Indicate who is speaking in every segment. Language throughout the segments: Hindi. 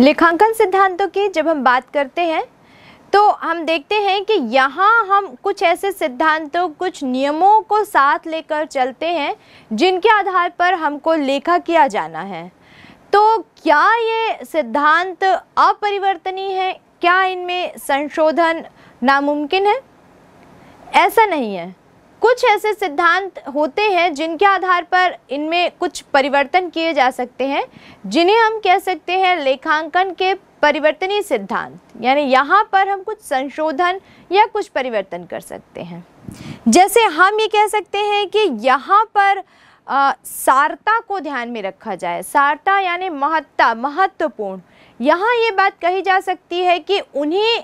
Speaker 1: लेखांकन सिद्धांतों की जब हम बात करते हैं तो हम देखते हैं कि यहाँ हम कुछ ऐसे सिद्धांतों कुछ नियमों को साथ लेकर चलते हैं जिनके आधार पर हमको लेखा किया जाना है तो क्या ये सिद्धांत अपरिवर्तनीय है क्या इनमें संशोधन नामुमकिन है ऐसा नहीं है कुछ ऐसे सिद्धांत होते हैं जिनके आधार पर इनमें कुछ परिवर्तन किए जा सकते हैं जिन्हें हम कह सकते हैं लेखांकन के परिवर्तनीय सिद्धांत यानी यहाँ पर हम कुछ संशोधन या कुछ परिवर्तन कर सकते हैं जैसे हम ये कह सकते हैं कि यहाँ पर आ, सारता को ध्यान में रखा जाए सारता यानी महत्ता महत्वपूर्ण यहाँ ये बात कही जा सकती है कि उन्हीं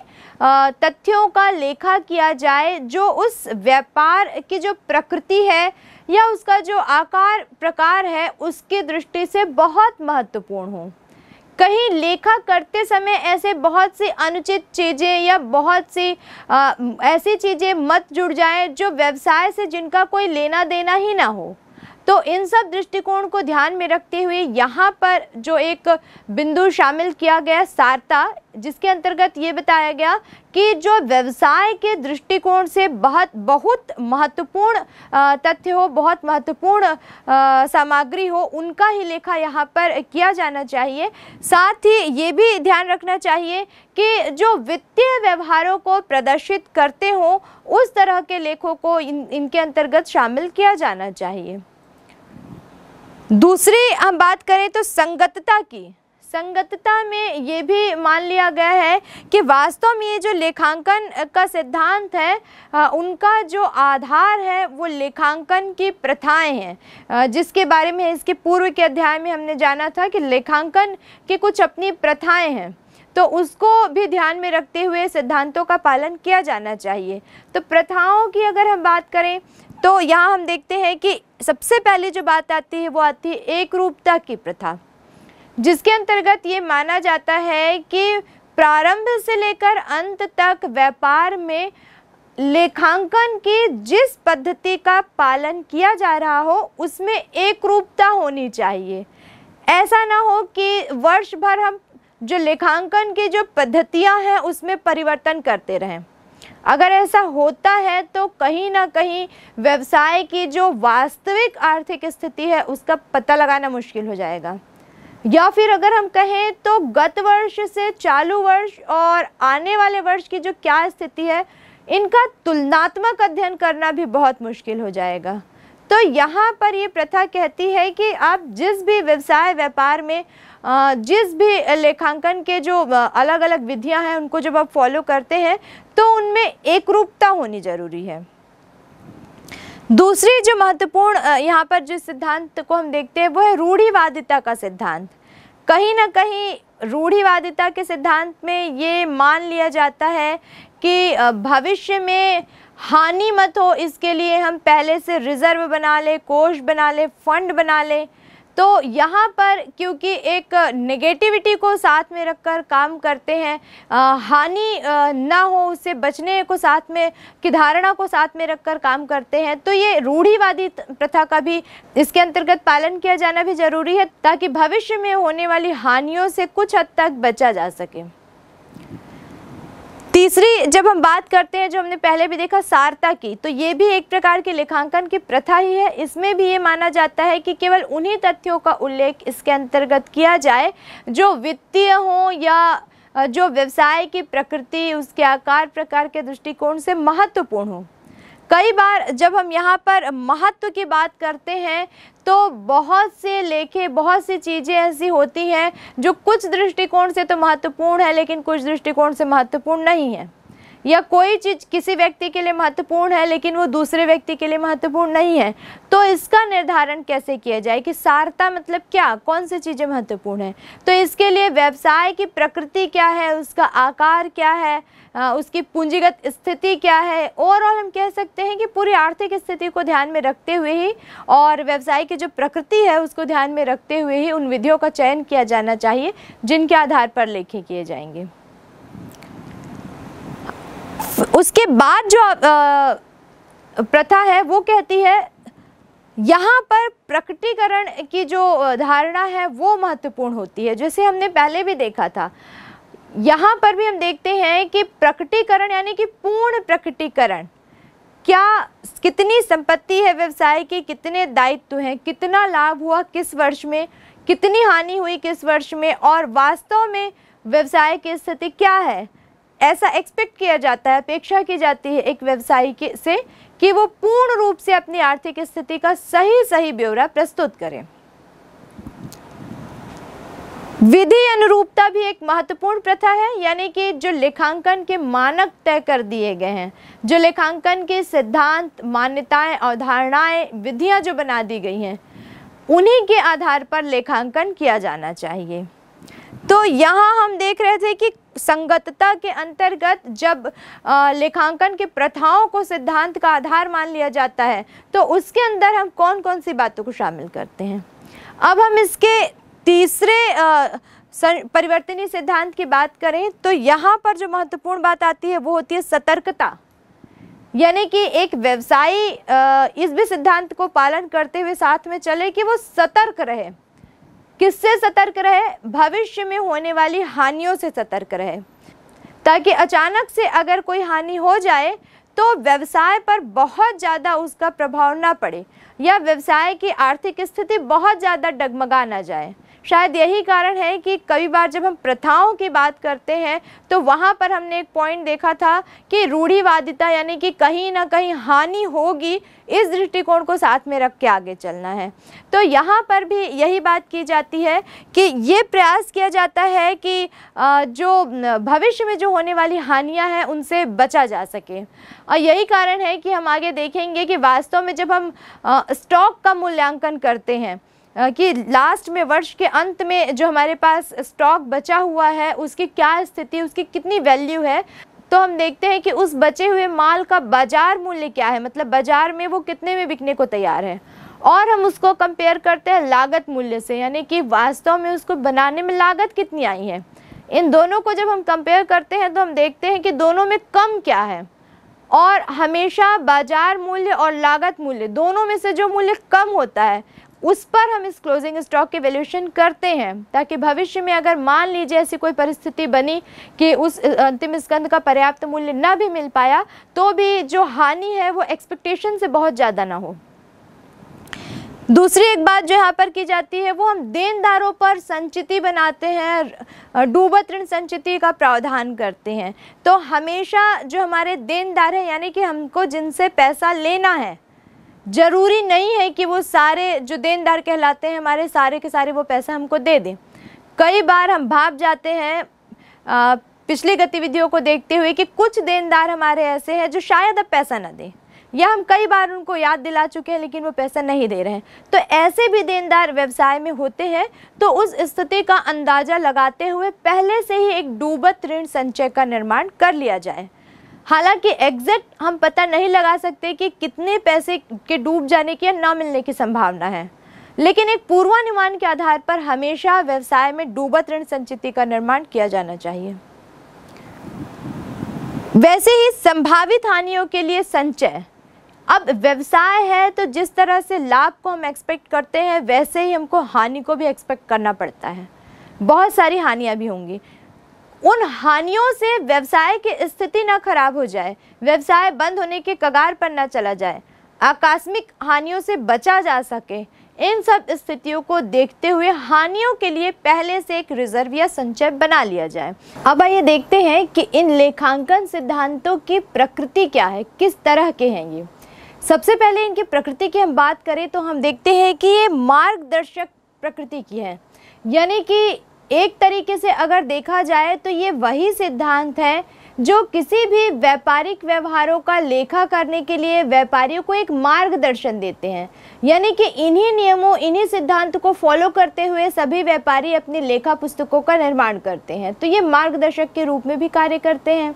Speaker 1: तथ्यों का लेखा किया जाए जो उस व्यापार की जो प्रकृति है या उसका जो आकार प्रकार है उसकी दृष्टि से बहुत महत्वपूर्ण हो कहीं लेखा करते समय ऐसे बहुत सी अनुचित चीज़ें या बहुत सी ऐसी चीज़ें मत जुड़ जाएं जो व्यवसाय से जिनका कोई लेना देना ही ना हो तो इन सब दृष्टिकोण को ध्यान में रखते हुए यहाँ पर जो एक बिंदु शामिल किया गया सारता जिसके अंतर्गत ये बताया गया कि जो व्यवसाय के दृष्टिकोण से बहुत बहुत महत्वपूर्ण तथ्य हो बहुत महत्वपूर्ण सामग्री हो उनका ही लेखा यहाँ पर किया जाना चाहिए साथ ही ये भी ध्यान रखना चाहिए कि जो वित्तीय व्यवहारों को प्रदर्शित करते हों उस तरह के लेखों को इन इनके अंतर्गत शामिल किया जाना चाहिए दूसरी हम बात करें तो संगतता की संगतता में ये भी मान लिया गया है कि वास्तव में ये जो लेखांकन का सिद्धांत है उनका जो आधार है वो लेखांकन की प्रथाएं हैं जिसके बारे में इसके पूर्व के अध्याय में हमने जाना था कि लेखांकन की कुछ अपनी प्रथाएं हैं तो उसको भी ध्यान में रखते हुए सिद्धांतों का पालन किया जाना चाहिए तो प्रथाओं की अगर हम बात करें तो यहाँ हम देखते हैं कि सबसे पहले जो बात आती है वो आती है एक रूपता की प्रथा जिसके अंतर्गत ये माना जाता है कि प्रारंभ से लेकर अंत तक व्यापार में लेखांकन की जिस पद्धति का पालन किया जा रहा हो उसमें एक रूपता होनी चाहिए ऐसा ना हो कि वर्ष भर हम जो लेखांकन की जो पद्धतियां हैं उसमें परिवर्तन करते रहें अगर ऐसा होता है तो कहीं ना कहीं व्यवसाय की जो वास्तविक आर्थिक स्थिति है उसका पता लगाना मुश्किल हो जाएगा या फिर अगर हम कहें तो गत वर्ष से चालू वर्ष और आने वाले वर्ष की जो क्या स्थिति है इनका तुलनात्मक अध्ययन करना भी बहुत मुश्किल हो जाएगा तो यहाँ पर ये प्रथा कहती है कि आप जिस भी व्यवसाय व्यापार में जिस भी लेखांकन के जो अलग अलग विधियाँ हैं उनको जब आप फॉलो करते हैं तो उनमें एक रूपता होनी ज़रूरी है दूसरी जो महत्वपूर्ण यहाँ पर जिस सिद्धांत को हम देखते हैं वो है रूढ़िवादिता का सिद्धांत कहीं ना कहीं रूढ़िवादिता के सिद्धांत में ये मान लिया जाता है कि भविष्य में हानि मत हो इसके लिए हम पहले से रिज़र्व बना लें कोष बना लें फ़ंड बना लें तो यहाँ पर क्योंकि एक नेगेटिविटी को साथ में रखकर काम करते हैं हानि ना हो उससे बचने को साथ में की धारणा को साथ में रखकर काम करते हैं तो ये रूढ़ीवादी प्रथा का भी इसके अंतर्गत पालन किया जाना भी ज़रूरी है ताकि भविष्य में होने वाली हानियों से कुछ हद तक बचा जा सके तीसरी जब हम बात करते हैं जो हमने पहले भी देखा सारता की तो ये भी एक प्रकार के लेखांकन की प्रथा ही है इसमें भी ये माना जाता है कि केवल उन्हीं तथ्यों का उल्लेख इसके अंतर्गत किया जाए जो वित्तीय हों या जो व्यवसाय की प्रकृति उसके आकार प्रकार के दृष्टिकोण से महत्वपूर्ण हो कई बार जब हम यहाँ पर महत्व की बात करते हैं तो बहुत से लेखे बहुत सी चीज़ें ऐसी होती हैं जो कुछ दृष्टिकोण से तो महत्वपूर्ण है लेकिन कुछ दृष्टिकोण से महत्वपूर्ण नहीं है या कोई चीज़ किसी व्यक्ति के लिए महत्वपूर्ण है लेकिन वो दूसरे व्यक्ति के लिए महत्वपूर्ण नहीं है तो इसका निर्धारण कैसे किया जाए कि सारता मतलब क्या कौन सी चीज़ें महत्वपूर्ण है तो इसके लिए व्यवसाय की प्रकृति क्या है उसका आकार क्या है उसकी पूंजीगत स्थिति क्या है ओवरऑल हम कह सकते हैं कि पूरी आर्थिक स्थिति को ध्यान में रखते हुए ही और व्यवसाय की जो प्रकृति है उसको ध्यान में रखते हुए ही उन विधियों का चयन किया जाना चाहिए जिनके आधार पर लेखे किए जाएंगे उसके बाद जो प्रथा है वो कहती है यहाँ पर प्रकटीकरण की जो धारणा है वो महत्वपूर्ण होती है जैसे हमने पहले भी देखा था यहाँ पर भी हम देखते हैं कि प्रकटीकरण यानी कि पूर्ण प्रकटीकरण क्या कितनी संपत्ति है व्यवसाय की कितने दायित्व हैं कितना लाभ हुआ किस वर्ष में कितनी हानि हुई किस वर्ष में और वास्तव में व्यवसाय की स्थिति क्या है ऐसा एक्सपेक्ट किया जाता है अपेक्षा की जाती है एक व्यवसायी के से कि वो पूर्ण रूप से अपनी आर्थिक स्थिति का सही सही ब्यौरा प्रस्तुत करें विधि अनुरूपता भी एक महत्वपूर्ण प्रथा है यानी कि जो लेखांकन के मानक तय कर दिए गए हैं जो लेखांकन के सिद्धांत मान्यताएं अवधारणाएं विधियां जो बना दी गई हैं उन्हीं के आधार पर लेखांकन किया जाना चाहिए तो यहाँ हम देख रहे थे कि संगतता के अंतर्गत जब लेखांकन के प्रथाओं को सिद्धांत का आधार मान लिया जाता है तो उसके अंदर हम कौन कौन सी बातों को शामिल करते हैं अब हम इसके तीसरे परिवर्तनीय सिद्धांत की बात करें तो यहाँ पर जो महत्वपूर्ण बात आती है वो होती है सतर्कता यानी कि एक व्यवसायी इस भी सिद्धांत को पालन करते हुए साथ में चले कि वो सतर्क रहे किससे सतर्क रहे भविष्य में होने वाली हानियों से सतर्क रहे ताकि अचानक से अगर कोई हानि हो जाए तो व्यवसाय पर बहुत ज़्यादा उसका प्रभाव ना पड़े या व्यवसाय की आर्थिक स्थिति बहुत ज़्यादा डगमगा ना जाए शायद यही कारण है कि कई बार जब हम प्रथाओं की बात करते हैं तो वहाँ पर हमने एक पॉइंट देखा था कि रूढ़िवादिता यानी कि कहीं ना कहीं हानि होगी इस दृष्टिकोण को साथ में रख के आगे चलना है तो यहाँ पर भी यही बात की जाती है कि ये प्रयास किया जाता है कि जो भविष्य में जो होने वाली हानियाँ हैं उनसे बचा जा सके और यही कारण है कि हम आगे देखेंगे कि वास्तव में जब हम स्टॉक का मूल्यांकन करते हैं कि लास्ट में वर्ष के अंत में जो हमारे पास स्टॉक बचा हुआ है उसकी क्या स्थिति उसकी कितनी वैल्यू है तो हम देखते हैं कि उस बचे हुए माल का बाज़ार मूल्य क्या है मतलब बाज़ार में वो कितने में बिकने को तैयार है और हम उसको कंपेयर करते हैं लागत मूल्य से यानी कि वास्तव में उसको बनाने में लागत कितनी आई है इन दोनों को जब हम कंपेयर करते हैं तो हम देखते हैं कि दोनों में कम क्या है और हमेशा बाजार मूल्य और लागत मूल्य दोनों में से जो मूल्य कम होता है उस पर हम इस क्लोजिंग स्टॉक के वैल्यूशन करते हैं ताकि भविष्य में अगर मान लीजिए ऐसी कोई परिस्थिति बनी कि उस अंतिम स्कंद का पर्याप्त मूल्य ना भी मिल पाया तो भी जो हानि है वो एक्सपेक्टेशन से बहुत ज़्यादा ना हो दूसरी एक बात जो यहाँ पर की जाती है वो हम देनदारों पर संचिति बनाते हैं डूबत ऋण संचिति का प्रावधान करते हैं तो हमेशा जो हमारे देनदार हैं यानी कि हमको जिनसे पैसा लेना है ज़रूरी नहीं है कि वो सारे जो देनदार कहलाते हैं हमारे सारे के सारे वो पैसा हमको दे दें कई बार हम भाप जाते हैं पिछली गतिविधियों को देखते हुए कि कुछ देनदार हमारे ऐसे हैं जो शायद अब पैसा ना दें या हम कई बार उनको याद दिला चुके हैं लेकिन वो पैसा नहीं दे रहे हैं तो ऐसे भी देनदार व्यवसाय में होते हैं तो उस स्थिति का अंदाज़ा लगाते हुए पहले से ही एक डूबत ऋण संचय का निर्माण कर लिया जाए हालांकि एग्जैक्ट हम पता नहीं लगा सकते कि कितने पैसे के डूब जाने की या ना मिलने की संभावना है लेकिन एक पूर्वानुमान के आधार पर हमेशा व्यवसाय में डूबत ऋण संचिति का निर्माण किया जाना चाहिए वैसे ही संभावित हानियों के लिए संचय अब व्यवसाय है तो जिस तरह से लाभ को हम एक्सपेक्ट करते हैं वैसे ही हमको हानि को भी एक्सपेक्ट करना पड़ता है बहुत सारी हानियाँ भी होंगी उन हानियों से व्यवसाय की स्थिति न खराब हो जाए व्यवसाय बंद होने के कगार पर न चला जाए आकस्मिक हानियों से बचा जा सके इन सब स्थितियों को देखते हुए हानियों के लिए पहले से एक रिजर्व या संचय बना लिया जाए अब आइए देखते हैं कि इन लेखांकन सिद्धांतों की प्रकृति क्या है किस तरह के हैं ये सबसे पहले इनकी प्रकृति की हम बात करें तो हम देखते हैं कि ये मार्गदर्शक प्रकृति की है यानी कि एक तरीके से अगर देखा जाए तो ये वही सिद्धांत है जो किसी भी व्यापारिक व्यवहारों का लेखा करने के लिए व्यापारियों को एक मार्गदर्शन देते हैं यानी कि इन्हीं नियमों इन्हीं सिद्धांत को फॉलो करते हुए सभी व्यापारी अपनी लेखा पुस्तकों का निर्माण करते हैं तो ये मार्गदर्शक के रूप में भी कार्य करते हैं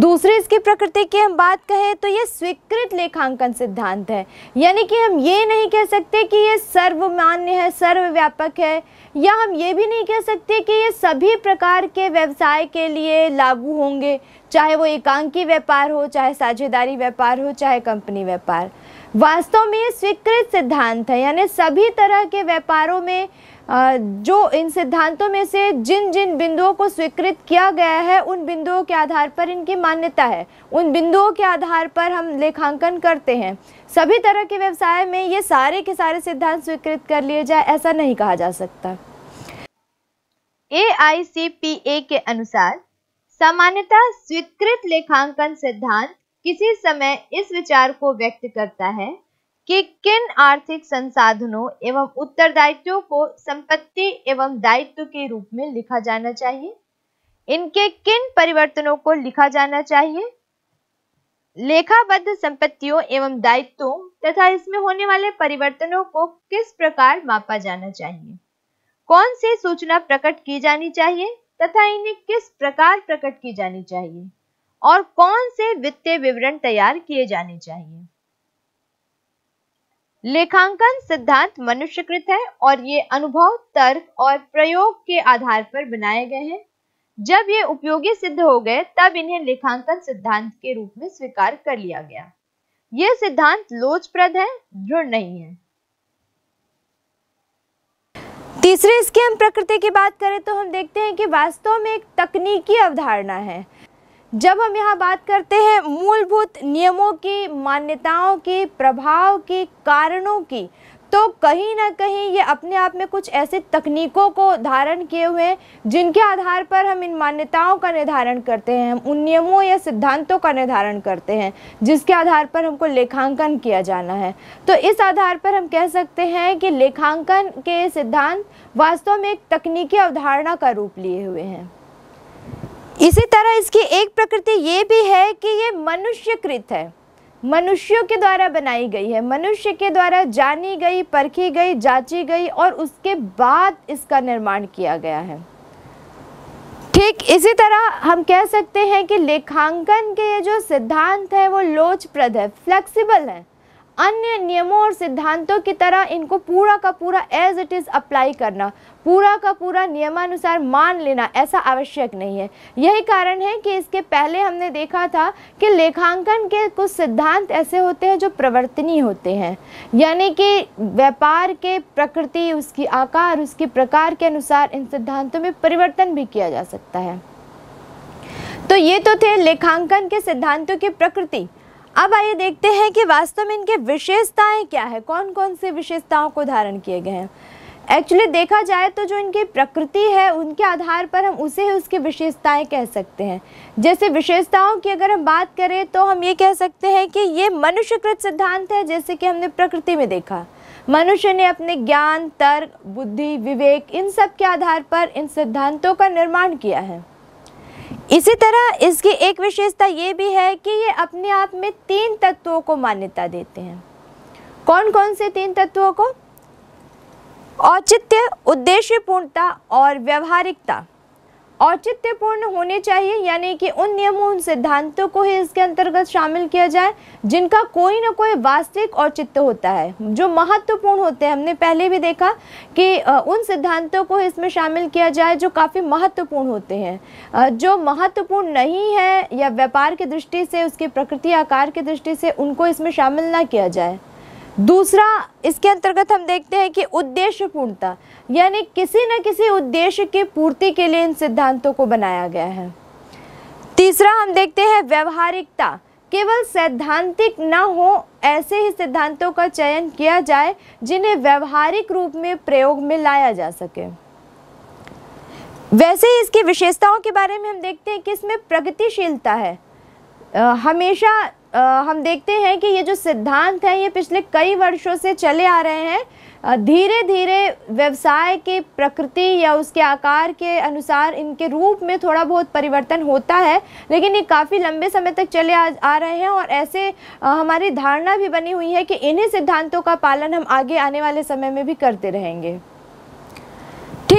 Speaker 1: दूसरी इसकी प्रकृति की हम बात कहें तो ये स्वीकृत लेखांकन सिद्धांत है यानी कि हम ये नहीं कह सकते कि ये सर्वमान्य है सर्वव्यापक है या हम ये भी नहीं कह सकते कि ये सभी प्रकार के व्यवसाय के लिए लागू होंगे चाहे वो एकांकी व्यापार हो चाहे साझेदारी व्यापार हो चाहे कंपनी व्यापार वास्तव में ये स्वीकृत सिद्धांत है यानी सभी तरह के व्यापारों में जो इन सिद्धांतों में से जिन जिन बिंदुओं को स्वीकृत किया गया है उन बिंदुओं के आधार पर इनकी मान्यता है उन बिंदुओं के आधार पर हम लेखांकन करते हैं सभी तरह के व्यवसाय में ये सारे के सारे सिद्धांत स्वीकृत कर लिए जाए ऐसा नहीं कहा जा सकता ए के अनुसार सामान्यता स्वीकृत लेखांकन सिद्धांत किसी समय इस विचार को व्यक्त करता है कि किन आर्थिक संसाधनों एवं उत्तरदायित्व को संपत्ति एवं दायित्व के रूप में लिखा जाना चाहिए इनके किन परिवर्तनों को लिखा जाना चाहिए लेखाबद्ध संपत्तियों एवं दायित्वों तथा इसमें होने वाले परिवर्तनों को किस प्रकार मापा जाना चाहिए कौन सी सूचना प्रकट की जानी चाहिए तथा इन्हें किस प्रकार प्रकट की जानी चाहिए और कौन से वित्तीय विवरण तैयार किए जाने चाहिए लेखांकन सिद्धांत मनुष्यकृत है और ये अनुभव तर्क और प्रयोग के आधार पर बनाए गए हैं जब ये उपयोगी सिद्ध हो गए तब इन्हें लेखांकन सिद्धांत के रूप में स्वीकार कर लिया गया ये सिद्धांत लोचप्रद है दृढ़ नहीं है तीसरे इसकी हम प्रकृति की बात करें तो हम देखते हैं कि वास्तव में एक तकनीकी अवधारणा है जब हम यहाँ बात करते हैं मूलभूत नियमों की मान्यताओं की प्रभाव की कारणों की तो कहीं ना कहीं ये अपने आप में कुछ ऐसे तकनीकों को धारण किए हुए हैं जिनके आधार पर हम इन मान्यताओं का निर्धारण करते हैं हम उन नियमों या सिद्धांतों का निर्धारण करते हैं जिसके आधार पर हमको लेखांकन किया जाना है तो इस आधार पर हम कह सकते हैं कि लेखांकन के सिद्धांत वास्तव में एक तकनीकी अवधारणा का रूप लिए हुए हैं इसी तरह इसकी एक प्रकृति ये भी है कि ये मनुष्यकृत है मनुष्यों के द्वारा बनाई गई है मनुष्य के द्वारा जानी गई परखी गई जांची गई और उसके बाद इसका निर्माण किया गया है ठीक इसी तरह हम कह सकते हैं कि लेखांकन के ये जो सिद्धांत है वो लोचप्रद है फ्लेक्सिबल है अन्य नियमों और सिद्धांतों की तरह इनको पूरा का पूरा एज इट इज़ अप्लाई करना पूरा का पूरा नियमानुसार मान लेना ऐसा आवश्यक नहीं है यही कारण है कि इसके पहले हमने देखा था कि लेखांकन के कुछ सिद्धांत ऐसे होते हैं जो प्रवर्तनीय होते हैं यानी कि व्यापार के प्रकृति उसकी आकार उसके प्रकार के अनुसार इन सिद्धांतों में परिवर्तन भी किया जा सकता है तो ये तो थे लेखांकन के सिद्धांतों की प्रकृति अब आइए देखते हैं कि वास्तव में इनके विशेषताएं क्या है कौन कौन से विशेषताओं को धारण किए गए हैं एक्चुअली देखा जाए तो जो इनकी प्रकृति है उनके आधार पर हम उसे उसकी विशेषताएं कह सकते हैं जैसे विशेषताओं की अगर हम बात करें तो हम ये कह सकते हैं कि ये मनुष्यकृत सिद्धांत है जैसे कि हमने प्रकृति में देखा मनुष्य ने अपने ज्ञान तर्क बुद्धि विवेक इन सब के आधार पर इन सिद्धांतों का निर्माण किया है इसी तरह इसकी एक विशेषता ये भी है कि ये अपने आप में तीन तत्वों को मान्यता देते हैं कौन कौन से तीन तत्वों को औचित्य उद्देश्य पूर्णता और व्यवहारिकता औचित्यपूर्ण होने चाहिए यानी कि उन नियमों उन सिद्धांतों को ही इसके अंतर्गत शामिल किया जाए जिनका कोई ना कोई वास्तविक औचित्य होता है जो महत्वपूर्ण होते हैं हमने पहले भी देखा कि उन सिद्धांतों को इसमें शामिल किया जाए जो काफ़ी महत्वपूर्ण होते हैं जो महत्वपूर्ण नहीं है या व्यापार की दृष्टि से उसकी प्रकृति आकार की दृष्टि से उनको इसमें शामिल ना किया जाए दूसरा इसके अंतर्गत हम देखते हैं कि उद्देश्य पूर्णता यानी किसी न किसी उद्देश्य की पूर्ति के लिए इन सिद्धांतों को बनाया गया है तीसरा हम देखते हैं व्यवहारिकता केवल सैद्धांतिक न हो ऐसे ही सिद्धांतों का चयन किया जाए जिन्हें व्यवहारिक रूप में प्रयोग में लाया जा सके वैसे ही इसकी विशेषताओं के बारे में हम देखते हैं कि इसमें प्रगतिशीलता है हमेशा हम देखते हैं कि ये जो सिद्धांत है ये पिछले कई वर्षों से चले आ रहे हैं धीरे धीरे व्यवसाय के प्रकृति या उसके आकार के अनुसार इनके रूप में थोड़ा बहुत परिवर्तन होता है लेकिन ये काफ़ी लंबे समय तक चले आ, आ रहे हैं और ऐसे हमारी धारणा भी बनी हुई है कि इन्हीं सिद्धांतों का पालन हम आगे आने वाले समय में भी करते रहेंगे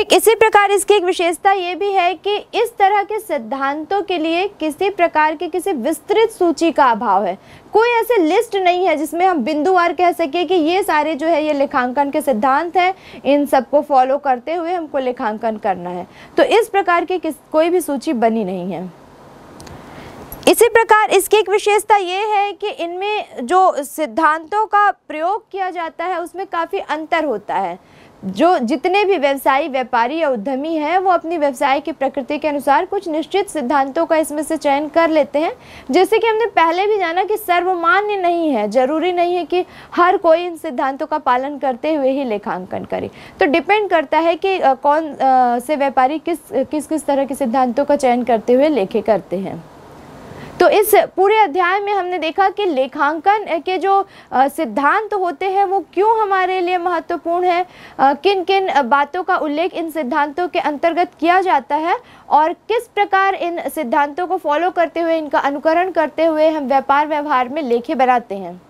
Speaker 1: ठीक इसी प्रकार इसकी एक विशेषता ये भी है कि इस तरह के सिद्धांतों के लिए किसी प्रकार के किसी विस्तृत सूची का अभाव है कोई ऐसे लिस्ट नहीं है जिसमें हम बिंदुवार कह सके कि ये सारे जो है ये लेखांकन के सिद्धांत हैं इन सबको फॉलो करते हुए हमको लेखांकन करना है तो इस प्रकार की कोई भी सूची बनी नहीं है इसी प्रकार इसकी एक विशेषता ये है कि इनमें जो सिद्धांतों का प्रयोग किया जाता है उसमें काफ़ी अंतर होता है जो जितने भी व्यवसायी व्यापारी या उद्यमी हैं वो अपनी व्यवसाय की प्रकृति के अनुसार कुछ निश्चित सिद्धांतों का इसमें से चयन कर लेते हैं जैसे कि हमने पहले भी जाना कि सर्वमान्य नहीं है जरूरी नहीं है कि हर कोई इन सिद्धांतों का पालन करते हुए ही लेखांकन करे तो डिपेंड करता है कि कौन से व्यापारी किस किस किस तरह के सिद्धांतों का चयन करते हुए लेखे करते हैं तो इस पूरे अध्याय में हमने देखा कि लेखांकन के जो सिद्धांत होते हैं वो क्यों हमारे लिए महत्वपूर्ण है किन किन बातों का उल्लेख इन सिद्धांतों के अंतर्गत किया जाता है और किस प्रकार इन सिद्धांतों को फॉलो करते हुए इनका अनुकरण करते हुए हम व्यापार व्यवहार में लेखे बनाते हैं